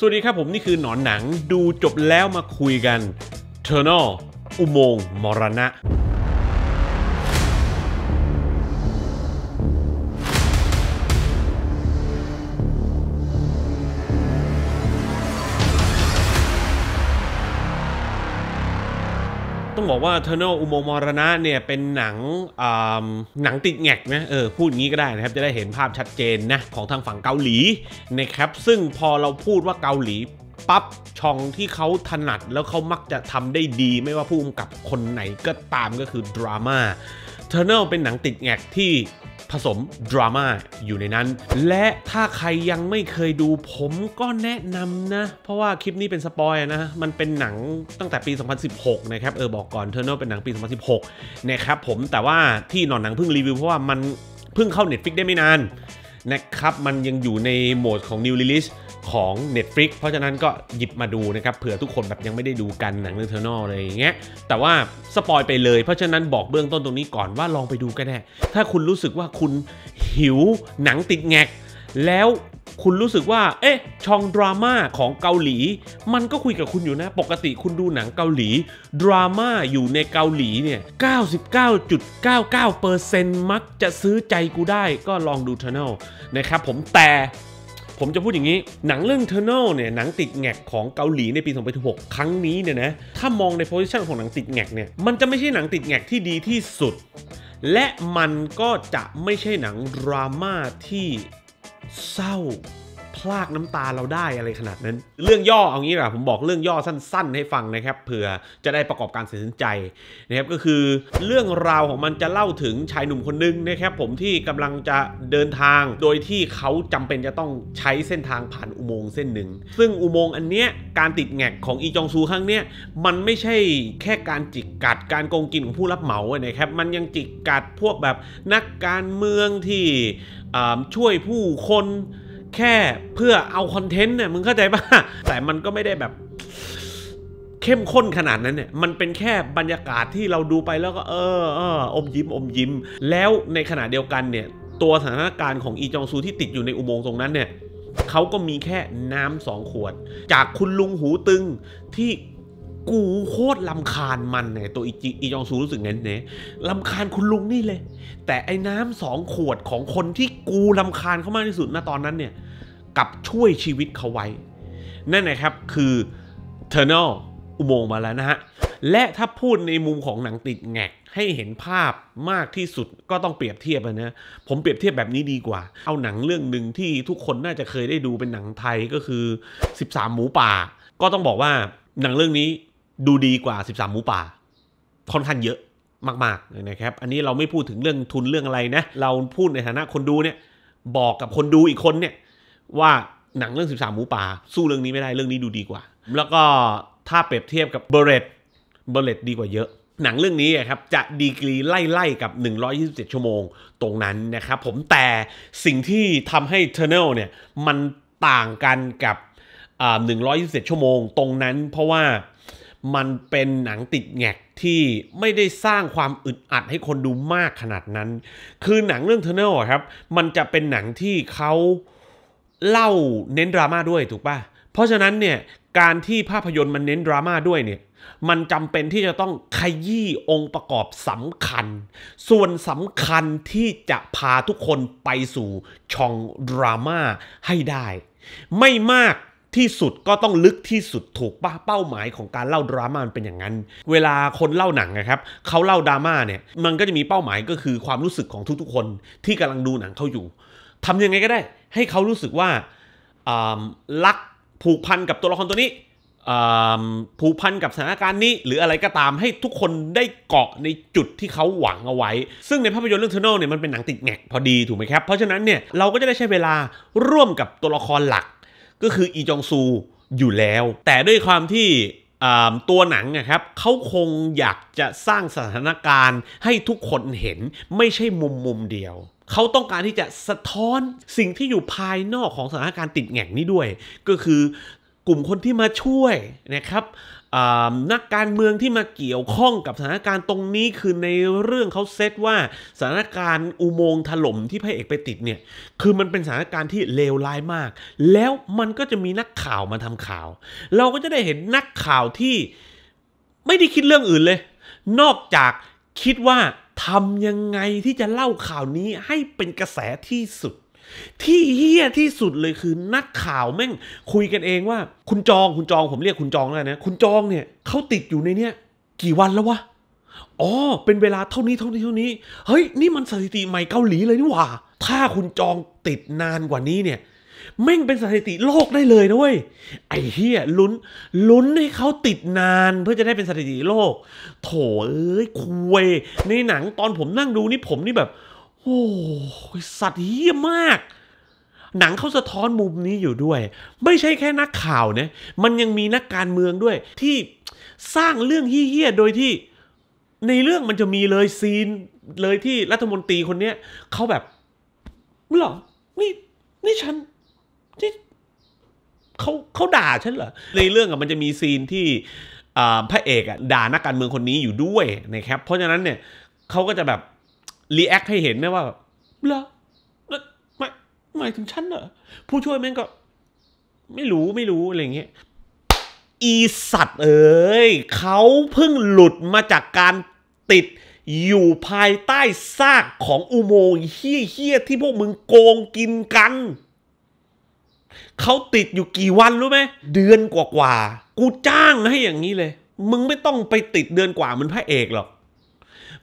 สวัสดีครับ ผม นี่คือหนอนหนังดูจบแล้วมาคุยกันเทอร์นอลอุโมงค์มรณะบอกว่าทอร์เนลอุโมงมรณะเนี่ย เป็นหนังหนังติดแงกนะเออ พูดงี้ก็ได้นะครับ จะได้เห็นภาพชัดเจนนะของทางฝั่งเกาหลีนะครับ ซึ่งพอเราพูดว่าเกาหลี ปั๊บช่องที่เขาถนัดแล้วเขามักจะทำได้ดีไม่ว่าผู้กำกับคนไหนก็ตามก็คือดราม่าอร์เนลเป็นหนังติดแงกที่ผสมดราม่าอยู่ในนั้น และถ้าใครยังไม่เคยดูผมก็แนะนำนะ เพราะว่าคลิปนี้เป็นสปอยนะมันเป็นหนังตั้งแต่ปี 2016 นะครับ เออบอกก่อนเทอร์เนลเป็นหนังปี 2016 นะครับผม แต่ว่าที่หนอนหนังเพิ่งรีวิวเพราะว่ามัน เพิ่งเข้า Netflix ได้ไม่นานนะครับ มันยังอยู่ในโหมดของ New Release ของ Netflix เพราะฉะนั้นก็หยิบมาดูนะครับ เผื่อทุกคนแบบยังไม่ได้ดูกันหนังเรื่องเทอร์นอลอะไรอย่างเงี้ยแต่ว่าสปอยไปเลย เพราะฉะนั้นบอกเบื้องต้นตรงนี้ก่อนว่าลองไปดูก็ได้ ถ้าคุณรู้สึกว่าคุณหิวหนังติดแงกแล้วคุณรู้สึกว่า เอ๊ะช่องดราม่าของเกาหลีมันก็คุยกับคุณอยู่นะ ปกติคุณดูหนังเกาหลีดราม่าอยู่ในเกาหลีเนี่ย99.99%มักจะซื้อใจกูได้ก็ลองดูอร์นอลนะครับผมแต่ผมจะพูดอย่างนี้หนังเรื่อง t e r n a l เนี่ย หนังติดแงกของเกาหลีในปี 2016ครั้งนี้เนี่ยนะถ้ามองในโพสิชันของหนังติดแงกเนี่ย มันจะไม่ใช่หนังติดแงกที่ดีที่สุด และมันก็จะไม่ใช่หนังดราม่าที่เศร้าพลากน้ำตาเราได้อะไรขนาดนั้น เรื่องย่อเอางี้แหละผมบอกเรื่องย่อสั้นๆ ให้ฟังนะครับเผื่อจะได้ประกอบการตัดสินใจนะครับก็คือเรื่องราวของมันจะเล่าถึงชายหนุ่มคนนึงนะครับผมที่กำลังจะเดินทาง โดยที่เขาจำเป็นจะต้องใช้เส้นทางผ่านอุโมงค์เส้นหนึ่ง ซึ่งอุโมงค์อันเนี้ยการติดแงกของอีจองซูครั้งเนี้ยมันไม่ใช่แค่การจิกกัดการโกงกินของผู้รับเหมานะครับมันยังจิกกัดพวกแบบนักการเมืองที่ช่วยผู้คนแค่เพื่อเอาคอนเทนต์เนี่ยมึงเข้าใจป่ะ แต่มันก็ไม่ได้แบบ เข้มข้นขนาดนั้นเนี่ย มันเป็นแค่บรรยากาศที่เราดูไปแล้วก็เออเออ อมยิ้มอมยิ้ม แล้วในขณะเดียวกันเนี่ย ตัวสถานการณ์ของอีจองซูที่ติดอยู่ในอุโมงค์ตรงนั้น เนี่ยเขาก็มีแค่น้ำสองขวด จากคุณลุงหูตึงที่กูโคตรลำคาญมันไงตัวอีจอีจองซูรู้สึกไงเนี่ยลำคาญคุณลุงนี่เลย แต่ไอ้น้ำสองขวดของคนที่กูลำคาญเขามากที่สุดณตอนนั้นเนี่ย กับช่วยชีวิตเขาไว้ นั่นนะครับคือเทอร์นอล อุโมงค์มาแล้วนะฮะ และถ้าพูดในมุมของหนังติดแงกให้เห็นภาพมากที่สุดก็ต้องเปรียบเทียบนะ ผมเปรียบเทียบแบบนี้ดีกว่าเอาหนังเรื่องหนึ่งที่ทุกคนน่าจะเคยได้ดูเป็นหนังไทยก็คือ13หมูป่า ก็ต้องบอกว่าหนังเรื่องนี้ดูดีกว่า 13 หมูป่า ค่อนข้างเยอะมากๆนะครับอันนี้เราไม่พูดถึงเรื่องทุนเรื่องอะไรนะเราพูดในฐานะคนดูเนี่ยบอกกับคนดูอีกคนเนี่ยว่าหนังเรื่อง 13 หมูป่า สู้เรื่องนี้ไม่ได้ เรื่องนี้ดูดีกว่า แล้วก็ถ้าเปรียบเทียบกับเบรดเบรดดีกว่าเยอะ หนังเรื่องนี้ครับจะดีกรีไล่ๆกับ 127 ชั่วโมง ตรงนั้นนะครับผมแต่สิ่งที่ทำให้ t u n n e l เนี่ยมันต่างกันกับ127ชั่วโมงตรงนั้น เพราะว่ามันเป็นหนังติดแงกที่ไม่ได้สร้างความอึดอัดให้คนดูมากขนาดนั้น คือหนังเรื่อง t u r n e l ครับ มันจะเป็นหนังที่เขาเล่าเน้นดราม่าด้วยถูกปะเพราะฉะนั้นเนี่ยการที่ภาพยนตร์มันเน้นดราม่าด้วยเนี่ยมันจำเป็นที่จะต้องขยี้องค์ประกอบสำคัญ ส่วนสำคัญที่จะพาทุกคนไปสู่ช่องดราม่าให้ได้ ไม่มากที่สุดก็ต้องลึกที่สุดถูกปะเป้าหมายของการเล่าดราม่ามันเป็นอย่างนั้น เวลาคนเล่าหนังนะครับเขาเล่าดราม่าเนี่ยมันก็จะมีเป้าหมายก็คือความรู้สึกของทุกๆคนที่กำลังดูหนังเขาอยู่ ทำยังไงก็ได้ ให้เขารู้สึกว่ารักผูกพันกับตัวละครตัวนี้ผูกพันกับสถานการณ์นี้ หรืออะไรก็ตามให้ทุกคนได้เกาะในจุดที่เขาหวังเอาไว้ ซึ่งในภาพยนตร์เรื่อง t u n น e l เนี่ยมันเป็นหนังติดแงกพอดีถูกไหมครับเพราะฉะนั้นเนี่ยเราก็จะได้ใช้เวลาร่วมกับตัวละครหลักก็คืออีจองซูอยู่แล้ว แต่ด้วยความที่ตัวหนังนะครับ เขาคงอยากจะสร้างสถานการณ์ให้ทุกคนเห็นไม่ใช่มุมมุมเดียว เขาต้องการที่จะสะท้อนสิ่งที่อยู่ภายนอกของสถานการณ์ติดแง่งนี้ด้วย ก็คือกลุ่มคนที่มาช่วยนะครับนักการเมืองที่มาเกี่ยวข้องกับสถานการณ์ตรงนี้คือในเรื่องเขาเซตว่าสถานการณ์อุโมงค์ถล่มที่พระเอกไปติดเนี่ยคือมันเป็นสถานการณ์ที่เลวร้ายมาก แล้วมันก็จะมีนักข่าวมาทำข่าว เราก็จะได้เห็นนักข่าวที่ไม่ได้คิดเรื่องอื่นเลย นอกจากคิดว่าทำยังไงที่จะเล่าข่าวนี้ให้เป็นกระแสที่สุดที่เฮี้ยที่สุดเลยคือนักข่าวแม่งคุยกันเองว่า คุณจองคุณจองผมเรียกคุณจองแล้วนะคุณจองเนี่ยเขาติดอยู่ในเนี้ยกี่วันแล้ววะอ๋อเป็นเวลาเท่านี้เท่านี้เท่านี้เฮ้ย นี่มันสถิติใหม่เกาหลีเลยนี่หว่าถ้าคุณจองติดนานกว่านี้เนี่ยแม่งเป็นสถิติโลกได้เลยนะเว้ยไอ้เฮี้ยลุ้น ลุ้นให้เขาติดนานเพื่อจะได้เป็นสถิติโลก โถเอ้ยคุยในหนังตอนผมนั่งดูนี่ผมนี่แบบโอ้สัตว์เยี้ยมาก หนังเขาสะท้อนมุมนี้อยู่ด้วย ไม่ใช่แค่นักข่าวนะมันยังมีนักการเมืองด้วย ที่สร้างเรื่องเฮี้ยโดยที่ ในเรื่องมันจะมีเลยซีนเลยที่รัฐมนตรีคนเนี้ยเขาแบบหรอนี่นี่ฉันนี่เขาเขาด่าฉันเหรอในเรื่องอะมันจะมีซีนที่พระเอกอะด่านักการเมืองคนนี้อยู่ด้วยนะครับ เพราะฉะนั้นเนี่ยเขาก็จะแบบรีแอคให้เห็นไหมว่าเหรอหมายหมายถึงฉันเหรอผู้ช่วยแม่งก็ไม่รู้ไม่รู้ อะไรเงี้ยอีสัตว์ เอ้ยเขาเพิ่งหลุดมาจากการติดอยู่ภายใต้ซากของอุโมงค์เฮี้ยๆที่พวกมึงโกงกินกัน เขาติดอยู่กี่วันรู้ไหมเดือนกว่าากูจ้างให้อย่างนี้เลย มึงไม่ต้องไปติดเดือนกว่าเหมือนพระเอกหรอก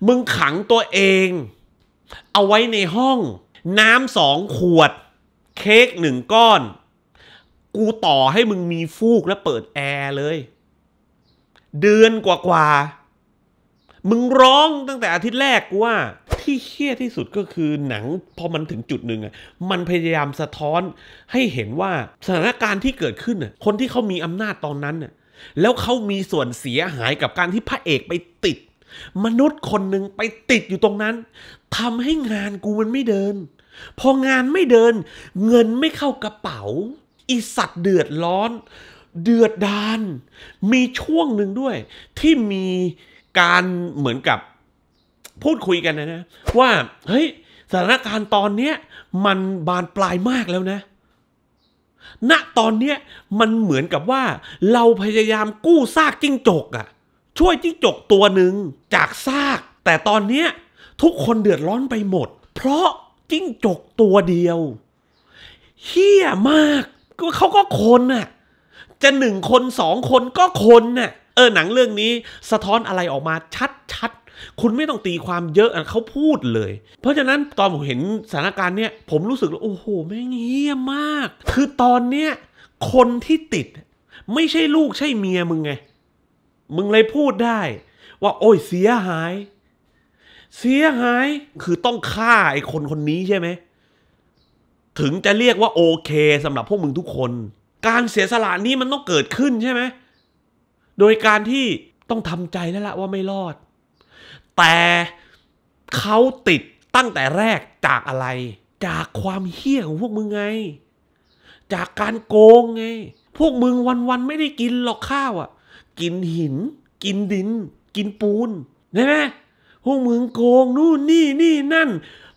มึงขังตัวเอง เอาไว้ในห้อง น้ำสองขวด เค้กหนึ่งก้อน กูต่อให้มึงมีฟูกและเปิดแอร์เลย เดือนกว่ากว่า มึงร้องตั้งแต่อาทิตย์แรกว่า ที่เครียดที่สุดก็คือหนังพอมันถึงจุดหนึ่งอ่ะมันพยายามสะท้อนให้เห็นว่าสถานการณ์ที่เกิดขึ้นอ่ะคนที่เขามีอำนาจตอนนั้นอ่ะแล้วเขามีส่วนเสียหายกับการที่พระเอกไปติดมนุษย์คนหนึ่งไปติดอยู่ตรงนั้นทำให้งานกูมันไม่เดิน พองานไม่เดิน เงินไม่เข้ากระเป๋าอีสัตว์เดือดร้อน เดือดดาน มีช่วงหนึ่งด้วย ที่มีการเหมือนกับ พูดคุยกันนะนะ ว่าเฮ้ยสถานการณ์ตอนเนี้ย มันบานปลายมากแล้วนะณนะตอนเนี้ยมันเหมือนกับว่า เราพยายามกู้ซากจิ้งจกอะช่วยจิ้งจกตัวหนึ่งจากซาก แต่ตอนเนี้ยทุกคนเดือดร้อนไปหมด เพราะจิ้งจกตัวเดียวเฮี้ยมากก็เขาก็คนน่ะจะหนึ่งคนสองคนก็คนน่ะเออหนังเรื่องนี้ สะท้อนอะไรออกมาชัด ๆ คุณไม่ต้องตีความเยอะเขาพูดเลย เพราะฉะนั้นตอนผมเห็นสถานการณ์เนี้ยผมรู้สึกว่าโอ้โหแม่งเฮี้ยมาก คือตอนเนี้ยคนที่ติด ไม่ใช่ลูกใช่เมียมึงไงมึงเลยพูดได้ ว่า โอ้ยเสียหาย เสียหาย คือต้องฆ่าไอ้คนคนนี้ใช่ไหม ถึงจะเรียกว่าโอเคสำหรับพวกมึงทุกคน การเสียสละนี้มันต้องเกิดขึ้นใช่ไหมโดยการที่ต้องทำใจแล้วละว่าไม่รอด แต่เขาติดตั้งแต่แรกจากอะไร จากความเฮี้ยของพวกมึงไง จากการโกงไง พวกมึงวันๆไม่ได้กินหรอกข้าวอะกินหิน กินดิน กินปูนใช่ไหมพวกมึงโกง นู่นนี่นี่นั่น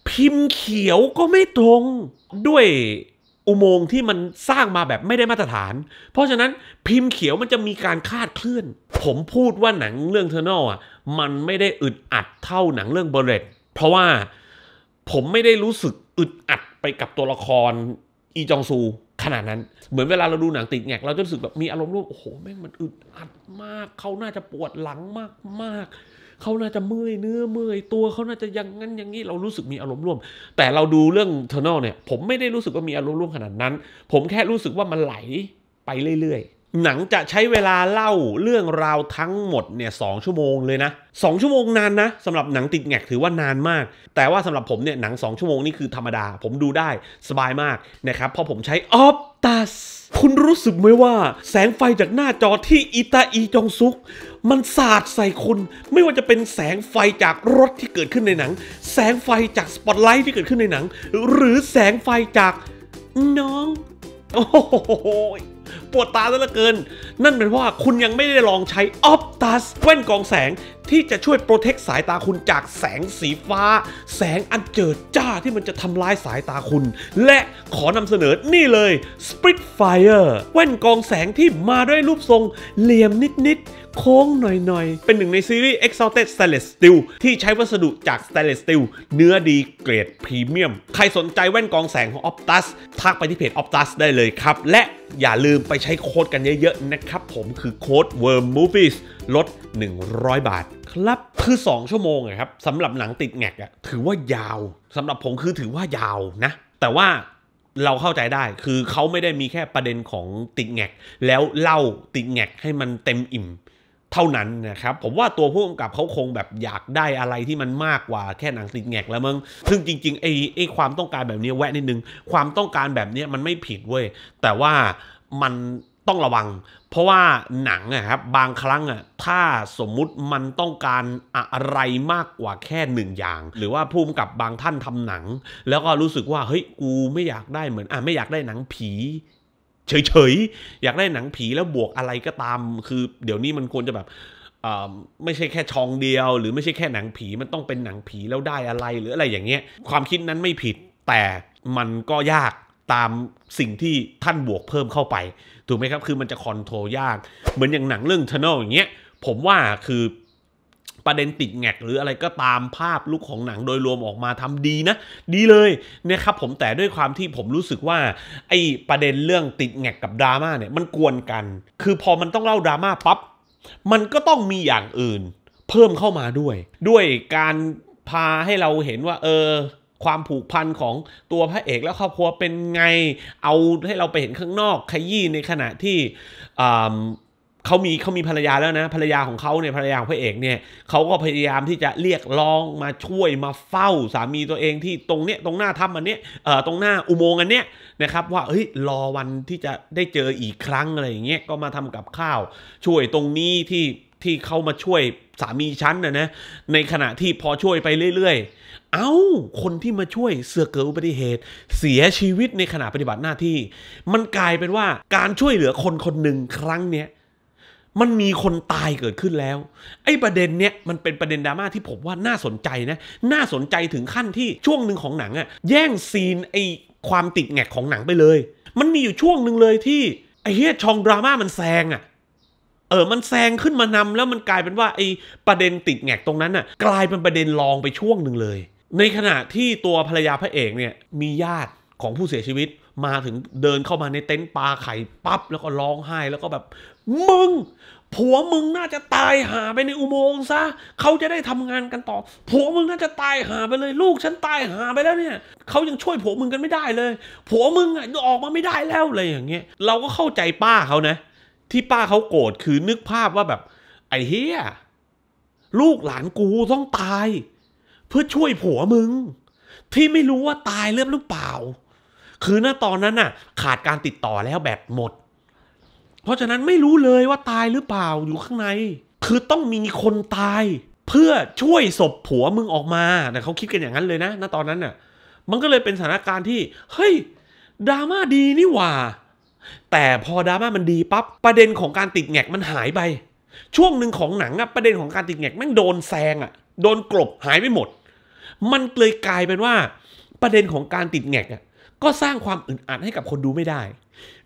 พิมพ์เขียวก็ไม่ตรงด้วยอุโมงค์ที่มันสร้างมาแบบไม่ได้มาตรฐานเพราะฉะนั้นพิมพ์เขียวมันจะมีการคาดเคลื่อน ผมพูดว่าหนังเรื่องเทอร์นอลอ่ะมันไม่ได้อึดอัดเท่าหนังเรื่องเบรดเพราะว่าผมไม่ได้รู้สึกอึดอัดไปกับตัวละครอีจองซูขนาดนั้น เหมือนเวลาเราดูหนังติดแงกเราจะรู้สึกแบบมีอารมณ์ร่วม โอ้โหแม่งมันอึดอัดมากเขาน่าจะปวดหลังมากมากเขาน่าจะเมื่อยเนื้อเมื่อย ตัวเขาน่าจะยังงนั้นอย่างนี้เรารู้สึกมีอารมณ์ร่วม แต่เราดูเรื่องเทอร์นอลเนี่ยผมไม่ได้รู้สึกว่ามีอารมณ์ร่วมขนาดนั้น ผมแค่รู้สึกว่ามันไหลไปเรื่อยๆหนังจะใช้เวลาเล่าเรื่องราวทั้งหมดเนี่ยสชั่วโมงเลยนะสชั่วโมงนานนะสำหรับหนังติดแงกถือว่านานมาก แต่ว่าสำหรับผมเนี่ยหนัง 2 ชั่วโมงนี่คือธรรมดา ผมดูได้สบายมากนะครับเพราะผมใช้ออฟตัสคุณรู้สึกไหมว่า แสงไฟจากหน้าจอที่ อิตาอีจองซุก มันสาดใส่คุณ ไม่ว่าจะเป็นแสงไฟจากรถที่เกิดขึ้นในหนัง แสงไฟจากสปอตไลท์ที่เกิดขึ้นในหนัง หรือแสงไฟจากน้องโอ้โหปวดตาซะเหลือเกิน นั่นเป็นว่าคุณยังไม่ได้ลองใช้ออปตัสแว่นกองแสงที่จะช่วยโปรเทคสายตาคุณจากแสงสีฟ้า แสงอันเจิดจ้าที่มันจะทำลายสายตาคุณ และขอนำเสนอนี่เลย Spitfire แว่นกองแสงที่มาด้วยรูปทรงเหลี่ยมนิด ๆโค้งหน่อยๆ เป็นหนึ่งในซีรีส์ Exalted Stainless Steel ที่ใช้วัสดุจาก Stainless Steel เนื้อดีเกรดพรีเมียม ใครสนใจแว่นกองแสงของ Optus ทักไปที่เพจ Optus ได้เลยครับ และอย่าลืมไปใช้โค้ดกันเยอะๆ นะครับ ผมคือโค้ด Worm Movies ลด 100 บาทครับ คือ 2 ชั่วโมงครับ สำหรับหนังติดแงกอะถือว่ายาว สำหรับผมคือถือว่ายาวนะ แต่ว่าเราเข้าใจได้คือเขาไม่ได้มีแค่ประเด็นของติดแงก แล้วเล่าติดแงกให้มันเต็มอิ่มเท่านั้นนะครับผมว่าตัวผู้กำกับเขาคงแบบอยากได้อะไรที่มันมากกว่าแค่หนังติดแงกแล้วมึงซึ่งจริงๆไอ้ไอ้ความต้องการแบบนี้แวะนิดนึง ความต้องการแบบนี้มันไม่ผิดเว้ยแต่ว่ามันต้องระวัง เพราะว่าหนังนะครับบางครั้งอ่ะถ้าสมมุติมันต้องการอะไรมากกว่าแค่หนึ่งอย่าง หรือว่าผู้กำกับบางท่านทำหนัง แล้วก็รู้สึกว่าเฮ้ยกูไม่อยากได้เหมือนอ่ะไม่อยากได้หนังผีเฉยๆ อยากได้หนังผีแล้วบวกอะไรก็ตาม คือเดี๋ยวนี้มันควรจะแบบ ไม่ใช่แค่ชองเดียว หรือไม่ใช่แค่หนังผี มันต้องเป็นหนังผีแล้วได้อะไรหรืออะไรอย่างเงี้ย ความคิดนั้นไม่ผิดแต่มันก็ยากตามสิ่งที่ท่านบวกเพิ่มเข้าไป ถูกไหมครับ คือมันจะคอนโทรลยาก เหมือนอย่างหนังเรื่องท u น n e อย่างเงี้ย ผมว่าคือประเด็นติดแงกหรืออะไรก็ตามภาพลุกของหนังโดยรวมออกมาทำดีนะ ดีเลยนะครับ ผมแต่ด้วยความที่ผมรู้สึกว่า ไอ้ประเด็นเรื่องติดแงกกับดราม่าเนี่ยมันกวนกัน คือพอมันต้องเล่าดราม่าปั๊บ มันก็ต้องมีอย่างอื่น เพิ่มเข้ามาด้วย ด้วยการพาให้เราเห็นว่า เออความผูกพันของตัวพระเอกและครอบครัวเป็นไงเอาให้เราไปเห็นข้างนอกขยี้ในขณะที่เขามีเขามีภรรยาแล้วนะ ภรรยาของเขาเนี่ยภรรยาของพระเอกเนี่ย เขาก็พยายามที่จะเรียกร้องมาช่วยมาเฝ้า สามีตัวเองที่ตรงเนี้ยตรงหน้าถ้ำอันเนี้ยเอ่อตรงหน้าอุโมงค์อันเนี้ยนะครับว่าเฮ้ยรอวันที่จะได้เจออีกครั้งอะไรอย่างเงี้ยก็มาทำกับข้าว ช่วยตรงนี้ที่ที่เขามาช่วยสามีฉันนะนะในขณะที่พอช่วยไปเรื่อย ๆ เอา้าคนที่มาช่วยเสือเกิดอุบัติเหตุ เสียชีวิตในขณะปฏิบัติหน้าที่ มันกลายเป็นว่าการช่วยเหลือคนคนหนึ่งครั้งเนี้ยมันมีคนตายเกิดขึ้นแล้ว ไอ้ประเด็นเนี้ยมันเป็นประเด็นดราม่าที่ผมว่าน่าสนใจนะน่าสนใจถึงขั้นที่ช่วงหนึ่งของหนังอะแย่งซีนไอ้ความติดแงกของหนังไปเลย มันมีอยู่ช่วงหนึ่งเลยที่ไอ้เฮียชองดราม่ามันแซงอะเออมันแซงขึ้นมานำ แล้วมันกลายเป็นว่าไอ้ประเด็นติดแงกตรงนั้นอะกลายเป็นประเด็นรองไปช่วงหนึ่งเลย ในขณะที่ตัวภรรยาพระเอกเนี่ย มีญาติของผู้เสียชีวิตมาถึงเดินเข้ามาในเต็นท์ปลาไข่ปั๊บแล้วก็ร้องไห้แล้วก็แบบมึงผัวมึงน่าจะตายหาไปในอุโมงค์ซะเขาจะได้ทำงานกันต่อ ผัวมึงน่าจะตายหาไปเลย ลูกฉันตายหาไปแล้วเนี่ยเขายังช่วยผัวมึงกันไม่ได้เลย ผัวมึงอ่ะออกมาไม่ได้แล้ว อะไรอย่างเงี้ย เราก็เข้าใจป้าเขานะ ที่ป้าเขาโกรธคือนึกภาพว่าแบบ ไอ้เฮียลูกหลานกูต้องตาย เพื่อช่วยผัวมึง ที่ไม่รู้ว่าตายเรื่องหรือเปล่า คือณตอนนั้นน่ะ ขาดการติดต่อแล้วแบบหมดเพราะฉะนั้นไม่รู้เลยว่าตายหรือเปล่าอยู่ข้างใน คือต้องมีคนตาย เพื่อช่วยศพผัวมึงออกมาแต่เขาคิดกันอย่างนั้นเลยนะ ณตอนนั้นน่ะมันก็เลยเป็นสถานการณ์ที่เฮ้ยดราม่าดีนี่หว่า แต่พอดราม่ามันดีปั๊บประเด็นของการติดแงกมันหายไปช่วงหนึ่งของหนังอะประเด็นของการติดแงกแม่งโดนแซงอะโดนกลบหายไปหมด มันเลยกลายเป็นว่า ประเด็นของการติดแงกอะก็สร้างความอึดอัดให้กับคนดูไม่ได้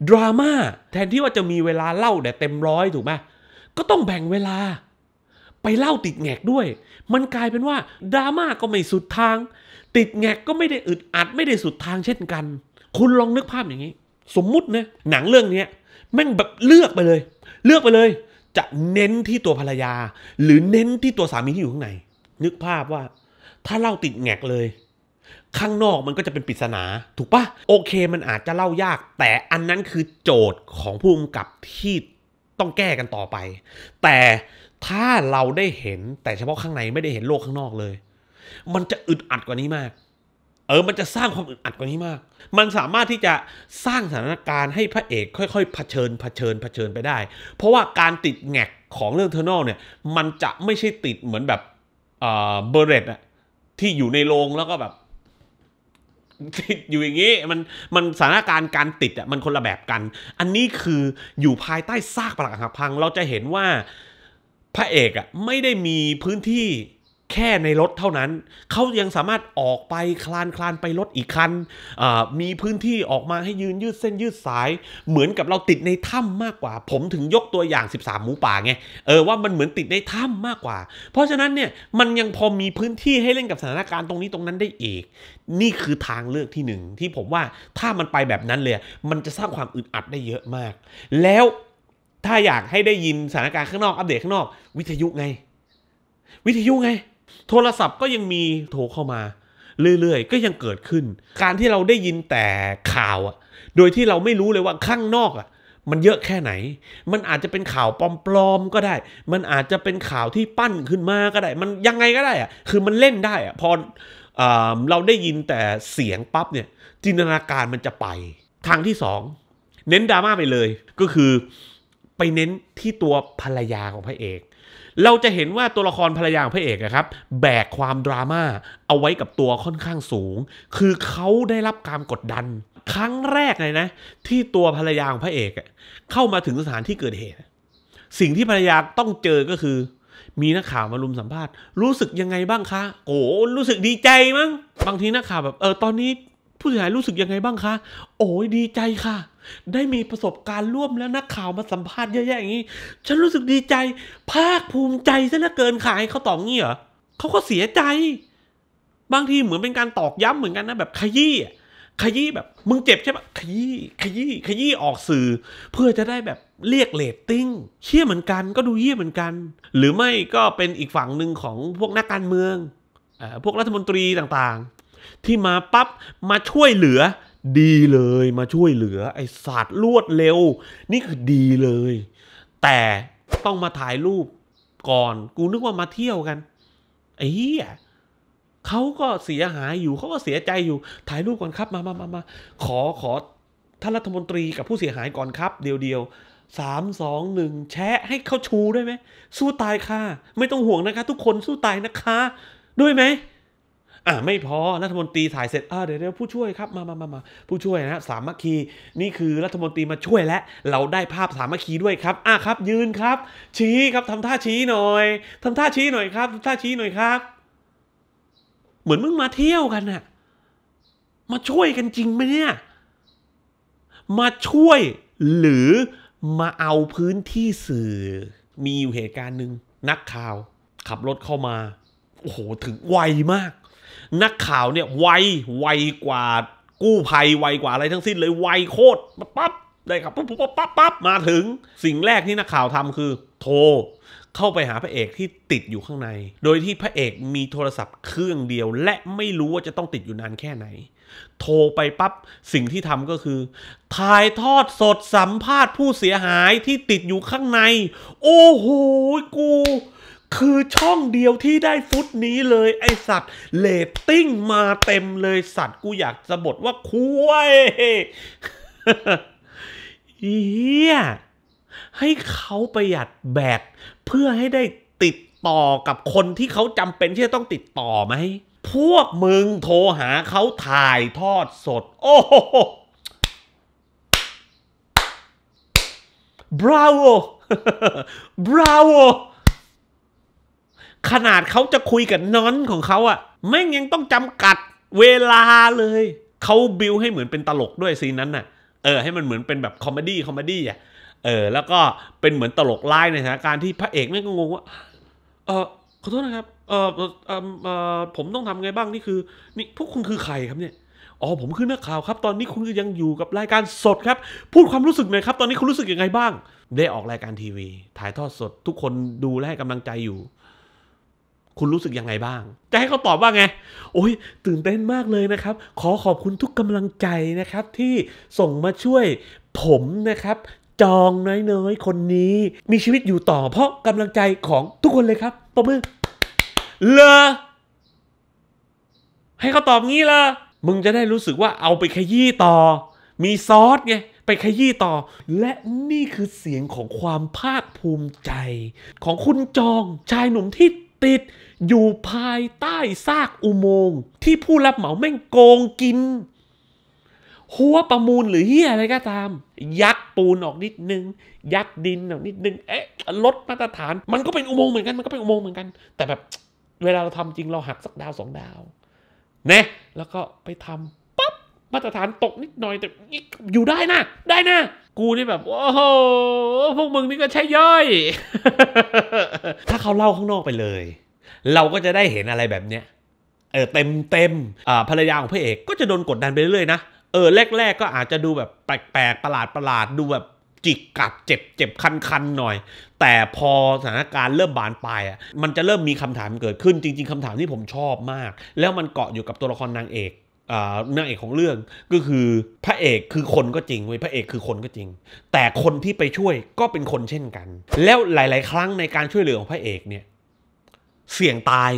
ดราม่าแทนที่ว่าจะมีเวลาเล่าแต่เต็มร้อยถูกไหมก็ต้องแบ่งเวลาไปเล่าติดแงกด้วย มันกลายเป็นว่า ดราม่าก็ไม่สุดทาง ติดแงกก็ไม่ได้อึดอัดไม่ได้สุดทางเช่นกัน คุณลองนึกภาพอย่างนี้ สมมุตินะหนังเรื่องนี้แม่งแบบเลือกไปเลย เลือกไปเลย จะเน้นที่ตัวภรรยา หรือเน้นที่ตัวสามีที่อยู่ข้างในนึกภาพว่าถ้าเล่าติดแงกเลยข้างนอกมันก็จะเป็นปริศนา ถูกปะโอเคมันอาจจะเล่ายาก แต่อันนั้นคือโจทย์ของผู้กำกับที่ต้องแก้กันต่อไป แต่ถ้าเราได้เห็น แต่เฉพาะข้างในไม่ได้เห็นโลกข้างนอกเลย มันจะอึดอัดกว่านี้มาก เออมันจะสร้างความอึดอัดกว่านี้มาก มันสามารถที่จะสร้างสถานการณ์ให้พระเอกค่อย ๆ เผชิญเผชิญเผชิญไปได้ เพราะว่าการติดแงกของเรื่องเทอร์นอลเนี่ย มันจะไม่ใช่ติดเหมือนแบบเบอรดรอะที่อยู่ในโรงแล้วก็แบบติดอยู่อย่างนี้ มันมันสถานการณ์การติดอ่ะมันคนละแบบกัน อันนี้คืออยู่ภายใต้ซากปรักหักพัง เราจะเห็นว่าพระเอกอ่ะไม่ได้มีพื้นที่แค่ในรถเท่านั้นเขายังสามารถออกไปคลานคลานไปรถอีกคันมีพื้นที่ออกมาให้ยืนยืดเส้นยืดสาย เหมือนกับเราติดในถ้ำมากกว่า ผมถึงยกตัวอย่าง13หมูป่าไงเออว่ามันเหมือนติดในถ้ำมากกว่า เพราะฉะนั้นเนี่ยมันยังพอมีพื้นที่ให้เล่นกับสถานการณ์ตรงนี้ตรงนั้นได้อีก นี่คือทางเลือกที่หนึ่งที่ผมว่าถ้ามันไปแบบนั้นเลยมันจะสร้างความอึดอัดได้เยอะมาก แล้วถ้าอยากให้ได้ยินสถานการณ์ข้างนอกอัปเดตข้างนอก วิทยุไง วิทยุไงโทรศัพท์ก็ยังมีโทรเข้ามา เรื่อยๆ ก็ยังเกิดขึ้น การที่เราได้ยินแต่ข่าวอ่ะ โดยที่เราไม่รู้เลยว่าข้างนอกอ่ะมันเยอะแค่ไหน มันอาจจะเป็นข่าวปลอมๆ ก็ได้ มันอาจจะเป็นข่าวที่ปั้นขึ้นมาก็ได้ มันยังไงก็ได้อ่ะคือมันเล่นได้อ่ะพอเราได้ยินแต่เสียงปั๊บเนี่ย จินตนาการมันจะไปทางที่สอง เน้นดราม่าไปเลยก็คือไปเน้นที่ตัวภรรยาของพระเอกเราจะเห็นว่าตัวละครภรรยาของพระเอกครับ แบกความดราม่าเอาไว้กับตัวค่อนข้างสูง คือเขาได้รับการกดดันครั้งแรกเลยนะ ที่ตัวภรรยาของพระเอกเข้ามาถึงสถานที่เกิดเหตุ สิ่งที่ภรรยาต้องเจอก็คือ มีนักข่าวมาลุมสัมภาษณ์รู้สึกยังไงบ้างคะ โอ้รู้สึกดีใจมั้งบางทีนักข่าวแบบเออตอนนี้ผู้เสียหายรู้สึกยังไงบ้างคะ โอ้ยดีใจค่ะได้มีประสบการณ์ร่วมแล้วนักข่าวมาสัมภาษณ์เยอะแยะอย่างนี้ ฉันรู้สึกดีใจภาคภูมิใจซะเหลือเกินขายเขาตอบงี้เหรอเขาก็เสียใจ บางทีเหมือนเป็นการตอกย้ำเหมือนกันนะแบบขยี้ขยี้แบบมึงเจ็บใช่ปะขยี้ขยี้ขยี้ออกสื่อ เพื่อจะได้แบบเรียกเลตติ้งเชี่ยเหมือนกันก็ดูเยี่ยเหมือนกัน หรือไม่ก็เป็นอีกฝั่งหนึ่งของพวกนักการเมืองพวกรัฐมนตรีต่างๆ ที่มาปั๊บมาช่วยเหลือดีเลยมาช่วยเหลือ ไอสัตว์รวดเร็ว นี่คือดีเลย แต่ต้องมาถ่ายรูปก่อน กูนึกว่ามาเที่ยวกัน ไอ้เหี้ยเขาก็เสียหายอยู่ เขาก็เสียใจอยู่ ถ่ายรูปก่อนครับมามามามาขอขอ ท่านรัฐมนตรีกับผู้เสียหายก่อนครับ เดียวเดียวสามสองหนึ่งแชะให้เขาชูได้ไหมสู้ตายค่ะ ไม่ต้องห่วงนะคะ ทุกคนสู้ตายนะคะด้วยไหมอ่าไม่พอรัฐมนตรีถ่ายเสร็จอ่าเดี๋ยวเดี๋ยวผู้ช่วยครับมามามามาผู้ช่วยนะสามัคคี นี่คือรัฐมนตรีมาช่วยและเราได้ภาพสามัคคีด้วยครับ อ่าครับ ยืนครับ ชี้ครับทำท่าชี้หน่อย ทำท่าชี้หน่อยครับทำท่าชี้หน่อยครับ เหมือนมึงมาเที่ยวกันอะมาช่วยกันจริงไหมเนี่ย มาช่วยหรือมาเอาพื้นที่สื่อ มีอยู่เหตุการณ์หนึ่งนักข่าว ขับรถเข้ามาโอ้โหถึงไวมากนักข่าวเนี่ยไวไวกว่ากู้ภัยไวกว่าอะไรทั้งสิ้นเลยไวโคตรปั๊บได้ครับปุ๊บปุ๊บปั๊บปั๊บมาถึงสิ่งแรกที่นักข่าวทำคือโทรเข้าไปหาพระเอกที่ติดอยู่ข้างใน โดยที่พระเอกมีโทรศัพท์เครื่องเดียวและไม่รู้ว่าจะต้องติดอยู่นานแค่ไหน โทรไปปั๊บสิ่งที่ทำก็คือ ถ่ายทอดสดสัมภาษณ์ผู้เสียหายที่ติดอยู่ข้างใน โอ้โหกูคือช่องเดียวที่ได้ฟุตนี้เลยไอสัตว์เลตติ้งมาเต็มเลยสัตว์กูอยากจะบดว่าคุ้ยเฮียให้เขาประหยัดแบตเพื่อให้ได้ติดต่อกับคนที่เขาจำเป็นที่จะต้องติดต่อไหม พวกมึงโทรหาเขาถ่ายทอดสด โอ้โหบราโวบราโวขนาดเขาจะคุยกับนอนของเขาอ่ะแม่งยังต้องจำกัดเวลาเลย เขาบิวให้เหมือนเป็นตลกด้วยซีนนั้นน่ะ เออให้ มันเหมือนเป็นแบบคอมเมดี้คอมเมดี้อ่ะ เออ แล้วก็เป็นเหมือนตลกไล่ในสถานการณ์ที่พระเอกแม่งก็งงว่า เออขอโทษนะครับ เออเออเออผมต้องทำไงบ้างนี่คือ นี่พวกคุณคือใครครับเนี่ย อ๋อผมคือนักข่าวครับตอนนี้คุณยังอยู่กับรายการสดครับ พูดความรู้สึกหน่อยครับ ตอนนี้คุณรู้สึกยังไงบ้าง ได้ออกรายการทีวี ถ่ายทอดสดทุกคนดูและให้กำลังใจอยู่คุณรู้สึกยังไงบ้าง จะให้เขาตอบว่าไง โอ้ย ตื่นเต้นมากเลยนะครับ ขอขอบคุณทุกกำลังใจนะครับ ที่ส่งมาช่วยผมนะครับ จองน้อยๆ คนนี้มีชีวิตอยู่ต่อ เพราะกำลังใจของทุกคนเลยครับปมือเลอให้เขาตอบงี้ละ มึงจะได้รู้สึกว่าเอาไปขยี้ต่อ มีซอสไง ไปขยี้ต่อ และนี่คือเสียงของความภาคภูมิใจ ของคุณจองชายหนุ่มที่ติดอยู่ภายใต้ซากอุโมงค์ที่ผู้รับเหมาแม่งโกงกิน หัวประมูลหรือเฮียอะไรก็ตามยักปูนออกนิดนึงยักดินออกนิดนึงเอ๊ะลดมาตรฐานมันก็เป็นอุโมงค์เหมือนกันมันก็เป็นอุโมงค์เหมือนกัน แต่แบบเวลาเราทำจริงเราหักสักดาวสองดาวนะแล้วก็ไปทำปั๊บมาตรฐานตกนิดหน่อยแต่อยู่ได้นะได้นะกูนี่แบบ โอ้โหพวกมึงนี่ก็ใช่ย่อย ถ้าเขาเล่าข้างนอกไปเลย เราก็จะได้เห็นอะไรแบบเนี้ยเออเต็มเต็มอ่าภรรยาของพระเอกก็จะโดนกดดันไปเรื่อยนะเออแรกแรก็อาจจะดูแบบแปลกๆ ประหลาดประหลาดดูแบบ จิกกัดเจ็บเจ็บคันๆ หน่อย แต่พอสถานการณ์เริ่มบานปลายอ่ะมันจะเริ่มมีคำถามเกิดขึ้น จริงๆคำถามที่ผมชอบมาก แล้วมันเกาะอยู่กับตัวละครนางเอกนางเอกของเรื่องก็คือพระเอกคือคนก็จริงเว้ยพระเอกคือคนก็จริง แต่คนที่ไปช่วยก็เป็นคนเช่นกัน แล้วหลาย ๆ ครั้งในการช่วยเหลือของพระเอกเนี่ย เสี่ยงตาย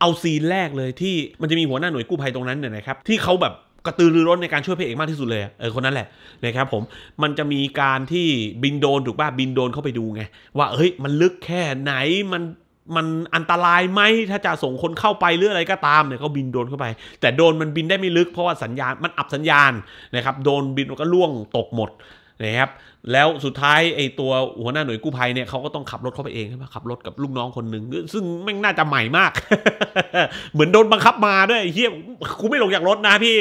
เอาซีนแรกเลยที่มันจะมีหัวหน้าหน่วยกู้ภัยตรงนั้นเนี่ยนะครับ ที่เขาแบบกระตือรือร้นในการช่วยพระเอกมากที่สุดเลยเออคนนั้นแหละนะครับผมมันจะมีการที่บินโดนถูกป่ะบินโดนเข้าไปดูไง ว่าเฮ้ยมันลึกแค่ไหนมันมันอันตรายไหมถ้าจะส่งคนเข้าไปหรืออะไรก็ตามเนี่ยเขาบินโดนเข้าไป แต่โดนมันบินได้ไม่ลึกเพราะว่าสัญญาณมันอับสัญญาณนะครับ โดนบินมันก็ล่วงตกหมดนะครับ แล้วสุดท้ายไอ้ตัวหัวหน้าหน่วยกู้ภัยเนี่ยเขาก็ต้องขับรถเข้าไปเองใช่หมขับรถกับลูกน้องคนหนึ่งซึ่งแม่งน่าจะใหม่มาก เหมือนโดนบังคับมาด้วยเฮียกูไม่ลงจากรถนะพี่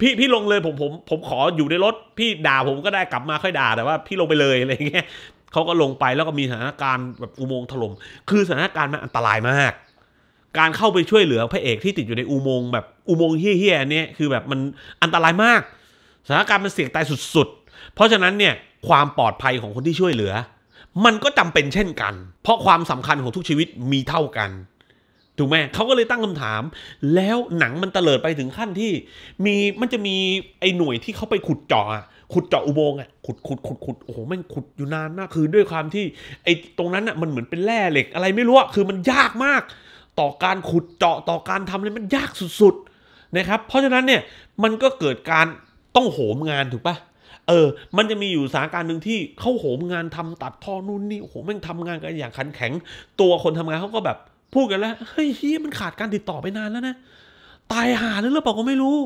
พี่ พี่ลงเลยผมผมผมขออยู่ในรถพี่ด่าผมก็ได้กลับมาค่อยด่าแต่ว่าพี่ลงไปเลยอะไรเงี้ยเขาก็ลงไปแล้วก็มีสถานการณ์แบบอุโมงค์ถล่ม คือสถานการณ์มันอันตรายมาก การเข้าไปช่วยเหลือพระเอกที่ติดอยู่ในอุโมงค์แบบอุโมงค์เฮี้ยๆ เนี่ย คือแบบ มันอันตรายมาก สถานการณ์มันเสี่ยงตายสุดๆ เพราะฉะนั้นเนี่ยความปลอดภัยของคนที่ช่วยเหลือ มันก็จำเป็นเช่นกัน เพราะความสำคัญของทุกชีวิตมีเท่ากัน ถูกไหมเขาก็เลยตั้งคำถาม แล้วหนังมันเตลิดไปถึงขั้นที่มีมันจะมีไอ้หน่วยที่เขาไปขุดเจาะขุดเจาะอุโมงค์อ่ะขุดขุดขุดขุดโอ้โหแม่งขุดอยู่นานมากคือด้วยความที่ไอ้ตรงนั้นอ่ะมันเหมือนเป็นแร่ เหล็ก อะไรไม่รู้อ่ะคือมันยากมาก ต่อการขุดเจาะต่อการทำอะไรมันยากสุดๆนะครับเพราะฉะนั้นเนี่ยมันก็เกิดการต้องโหมงานถูกปะเออ มันจะมีอยู่สาการหนึ่งที่เข้าโหมงานทำตัดท่อนู่นนี่โอ้โหแม่งทำงานกันอย่างขันแข็งตัวคนทำงานเขาก็แบบพูดกันแล้วเฮ้ยเฮียมันขาดการติดต่อไปนานแล้วนะตายหาหรือเปล่าก็ไม่รู้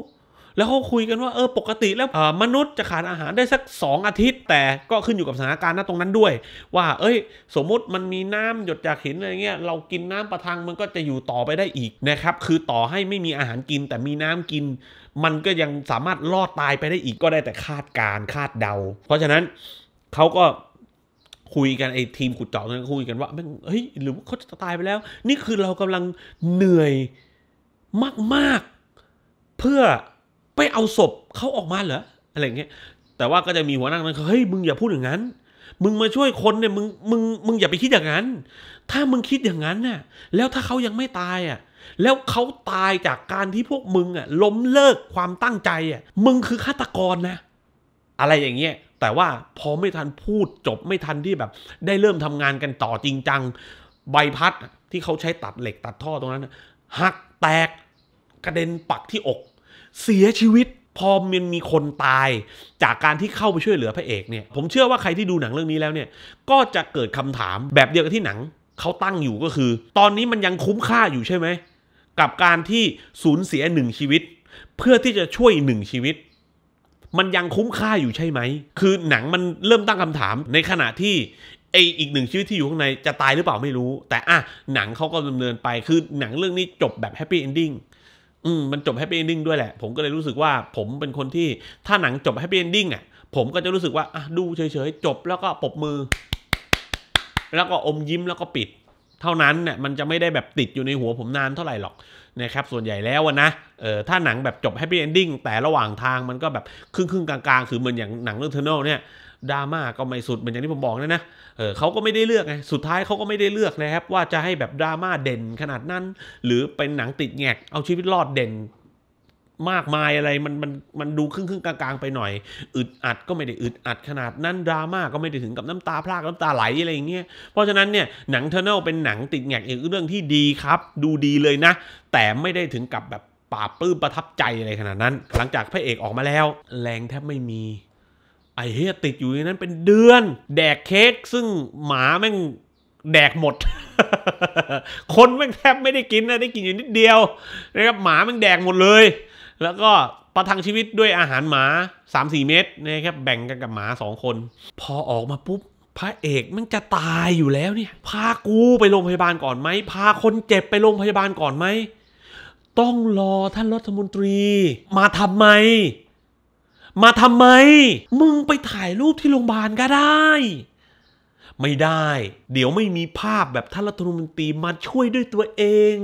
แล้วเขาคุยกันว่าเออ ปกติแล้ว มนุษย์จะขาดอาหารได้สัก2อาทิตย์ แต่ก็ขึ้นอยู่กับสถานการณ์ณตรงนั้นด้วย ว่า เอ้ย สมมุติมันมีน้ำหยดจากหินอะไรเงี้ยเรากินน้ำประทังมันก็จะอยู่ต่อไปได้อีกนะครับ คือต่อให้ไม่มีอาหารกิน แต่มีน้ำกิน มันก็ยังสามารถรอดตายไปได้อีกก็ได้แต่คาดการคาดเดา เพราะฉะนั้นเขาก็คุยกันไอ้ทีมขุดเจาะกันคุยกันว่าเฮ้ย หรือว่าเขาจะตายไปแล้ว นี่คือเรากำลังเหนื่อยมาก ๆ เพื่อไปเอาศพเขาออกมาเหรออะไรเงี้ย แต่ว่าก็จะมีหัวหน้านันเฮ้ยมึงอย่าพูดอย่างนั้น มึงมาช่วยคนเนี่ยมึงมึงมึงอย่าไปคิดอย่างนั้น ถ้ามึงคิดอย่างนั้นน่ะแล้วถ้าเขายังไม่ตายอ่ะแล้วเขาตายจากการที่พวกมึงอ่ะล้มเลิกความตั้งใจอ่ะมึงคือฆาตกรนะ อะไรอย่างเงี้ยแต่ว่าพอไม่ทันพูดจบไม่ทันที่แบบ ได้เริ่มทำงานกันต่อจริงจังใบพัดที่เขาใช้ตัดเหล็กตัดท่อตรงนั้นหักแตกกระเด็นปักที่อกเสียชีวิต พอมันมีคนตาย จากการที่เข้าไปช่วยเหลือพระเอกเนี่ย ผมเชื่อว่าใครที่ดูหนังเรื่องนี้แล้วเนี่ย ก็จะเกิดคำถามแบบเดียวกับที่หนังเขาตั้งอยู่ก็คือ ตอนนี้มันยังคุ้มค่าอยู่ใช่ไหมกับการที่สูญเสียหนึ่งชีวิต เพื่อที่จะช่วยหนึ่งชีวิต มันยังคุ้มค่าอยู่ใช่ไหมคือหนังมันเริ่มตั้งคำถามในขณะที่ไออีกหนึ่งชีวิตที่อยู่ข้างในจะตายหรือเปล่าไม่รู้ แต่อ่ะหนังเขาก็ดำเนินไปคือหนังเรื่องนี้จบแบบแฮปปี้เอนดิ้งอืมมันจบแฮปปี้เอนดิ้งด้วยแหละ ผมก็เลยรู้สึกว่าผมเป็นคนที่ถ้าหนังจบแฮปปี้เอนดิ้งอ่ะผมก็จะรู้สึกว่าอ่ะดูเฉยๆ จบแล้วก็ปบมือ แล้วก็อมยิ้มแล้วก็ปิด เท่านั้นเนี่ยมันจะไม่ได้แบบติดอยู่ในหัวผมนานเท่าไหร่หรอกนะครับส่วนใหญ่แล้วนะเออถ้าหนังแบบจบแฮปปี้เอนดิ้งแต่ระหว่างทางมันก็แบบครึ่งๆกลางๆ คือเหมือนอย่างหนังเรื่องเทอร์เนลเนี่ยดราม่าก็ไม่สุดเหมือนอย่างที่ผมบอกนะนะเออเขาก็ไม่ได้เลือกไง สุดท้ายเขาก็ไม่ได้เลือกนะครับ ว่าจะให้แบบดราม่าเด่นขนาดนั้นหรือเป็นหนังติดแงกเอาชีวิตรอดเด่น มากมายอะไรมันมันมันดูครึ่งครึ่งกลางๆไปหน่อยอึดอัดก็ไม่ได้ อึดอัดขนาดนั้นดราม่าก็ไม่ได้ถึงกับน้ำตาพรากน้ำตาไหลอะไรอย่างเงี้ยเพราะฉะนั้นเนี่ยหนังเทอร์เนลเป็นหนังติดแงกอีกเรื่องที่ดีครับ ดูดีเลยนะ แต่ไม่ได้ถึงกับแบบป่าปลื้มประทับใจอะไรขนาดนั้น หลังจากพระเอกออกมาแล้ว แรงแทบไม่มีไอ้เฮียติดอยู่ในนั้นเป็นเดือน แดกเค้กซึ่งหมาแม่งแดกหมด คนแม่งแทบไม่ได้กินนะได้กินอยู่นิดเดียวนะครับหมาแม่งแดกหมดเลย แล้วก็ประทังชีวิตด้วยอาหารหมา 3-4 เม็ดนะครับ แบ่งกันกับหมา2คน พอออกมาปุ๊บพระเอกมันจะตายอยู่แล้วเนี่ย พากูไปโรงพยาบาลก่อนไหม พาคนเจ็บไปโรงพยาบาลก่อนไหมต้องรอท่านรัฐมนตรีมาทำไมมาทำไม มึงไปถ่ายรูปที่โรงพยาบาลก็ได้ ไม่ได้ เดี๋ยวไม่มีภาพแบบท่านรัฐมนตรีมาช่วยด้วยตัวเอง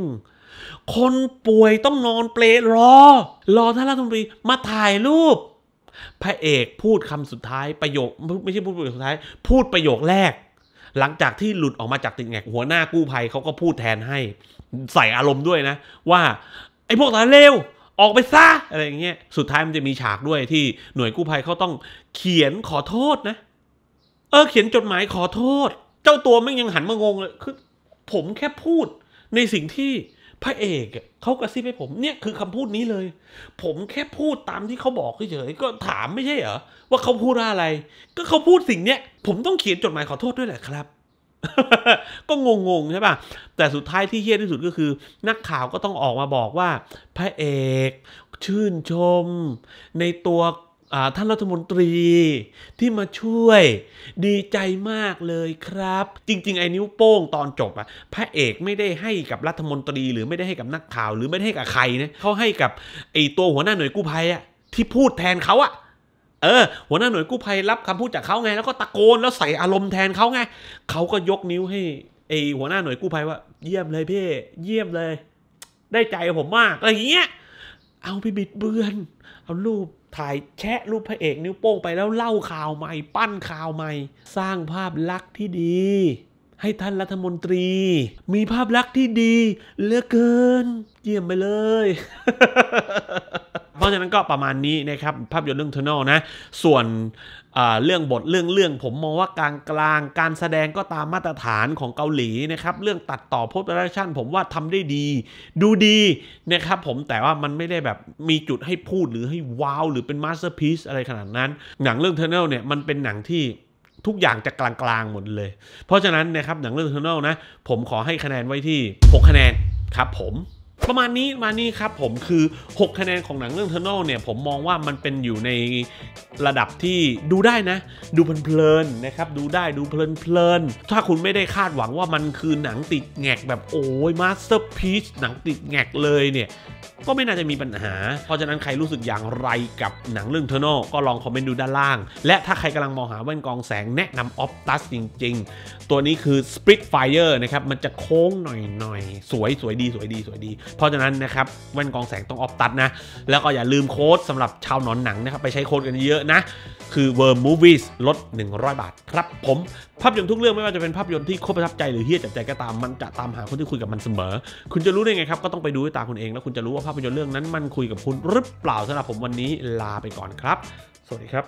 คนป่วยต้องนอนเปลรอ รอท่านรัฐมนตรีมาถ่ายรูป พระเอกพูดคำสุดท้ายประโยค ไม่ใช่พูดประโยคสุดท้าย พูดประโยคแรก หลังจากที่หลุดออกมาจากติงแงกหัวหน้ากู้ภัยเขาก็พูดแทนให้ ใส่อารมณ์ด้วยนะ ว่า ไอ้พวกตาเลวออกไปซะอะไรอย่างเงี้ย สุดท้าย มันจะมีฉากด้วยที่หน่วยกู้ภัยเขาต้องเขียนขอโทษนะ เออเขียนจดหมายขอโทษ เจ้าตัวแม่ยังหันมางงเลยคือผมแค่พูดในสิ่งที่พระเอกเขากระซิบให้ผมเนี่ยคือคำพูดนี้เลย ผมแค่พูดตามที่เขาบอกเฉยๆก็ถามไม่ใช่เหรอ ว่าเขาพูดอะไร ก็เขาพูดสิ่งเนี้ยผมต้องเขียนจดหมายขอโทษด้วยแหละครับก็งงๆใช่ป่ะ แต่สุดท้ายที่เฮี้ยที่สุดก็คือ นักข่าวก็ต้องออกมาบอกว่าพระเอก ชื่นชม ในตัวท่านรัฐมนตรีที่มาช่วยดีใจมากเลยครับ จริง ๆ ไอ้นิ้วโป้งตอนจบอะพระเอกไม่ได้ให้กับรัฐมนตรีหรือไม่ได้ให้กับนักข่าวหรือไม่ได้ให้กับใครนะเขาให้กับไอ้ตัวหัวหน้าหน่วยกู้ภัยอะที่พูดแทนเขาอะเออหัวหน้าหน่วยกู้ภัยรับคำพูดจากเขาไงแล้วก็ตะโกนแล้วใส่อารมณ์แทนเขาไง เขาก็ยกนิ้วให้ไอหัวหน้าหน่วยกู้ภัยว่าเยี่ยมเลยพี่เยี่ยมเลย ได้ใจผมมากอะไรอย่างเงี้ยเอาไปบิดเบือน เอารูปถ่ายแชะรูปพระเอก นิ้วโป้งไปแล้วเล่าข่าวใหม่ ปั้นข่าวใหม่ สร้างภาพลักษณ์ที่ดี ให้ท่านรัฐมนตรี มีภาพลักษณ์ที่ดีเหลือเกิน เยี่ยมไปเลยเพราะฉะนั้นก็ประมาณนี้นะครับภาพยนตร์เรื่องอร์นอลนะ ส่วนเรื่องบทเรื่องเรื่องผม มองว่ากลางกลางการแสดงก็ตามมาตรฐานของเกาหลีนะครับ เรื่องตัดต่อโพสต์ปรดักชันผมว่าทำได้ดีดูดีนะครับผมแต่ว่ามันไม่ได้แบบมีจุดให้พูดหรือให้ว้าว หรือเป็นมาสเตอร์พีซอะไรขนาดนั้น หนังเรื่องเทอร์นอลเนี่ยมันเป็นหนังที่ทุกอย่างจะกลางๆ หมดเลย เพราะฉะนั้นนะครับหนังเรื่อง t u n n e ลนะผมขอให้คะแนนไว้ที่ 6 คะแนนครับผมประมาณนี้มานี่ครับผมคือ6คะแนนของหนังเรื่อง t ร r n a l เนี่ยผมมองว่ามันเป็นอยู่ในระดับที่ดูได้นะดูเพลินๆนะครับดูได้ดูเพลินๆถ้าคุณไม่ได้คาดหวังว่ามันคือหนังติดแงกแบบโอ้ยมาสเตอร์พีชหนังติดแงกเลยเนี่ยก็ไม่น่าจะมีปัญหา เพราะฉะนั้นใครรู้สึกอย่างไรกับหนังเรื่องเทอร์โนก็ลองคอมเมนต์ดูด้านล่าง และถ้าใครกำลังมองหาแว่นกองแสงแนะนำออฟตัสจริงๆ ตัวนี้คือ Split Fire นะครับมันจะโค้งหน่อยๆสวยสวยดีสวยดีสวยดีเพราะฉะนั้นนะครับ แว่นกองแสงต้องออฟตัดนะ แล้วก็อย่าลืมโค้ดสำหรับชาวหนอนหนังนะครับ ไปใช้โค้ดกันเยอะนะ คือ w o r m Movies ลด 100 บาทครับผมภาพยนตร์ทุกเรื่องไม่ว่าจะเป็นภาพยนตร์ที่โคตรประทับใจหรือเฮี้ยจับใจก็ตามมันจะตามหาคนที่คุยกับมันเสมอ คุณจะรู้ได้ไงครับ ก็ต้องไปดูด้วยตาคุณเองแล้วคุณจะรู้ว่าภาพยนตร์เรื่องนั้นมันคุยกับคุณหรือเปล่าสำหรับผมวันนี้ลาไปก่อนครับสวัสดีครับ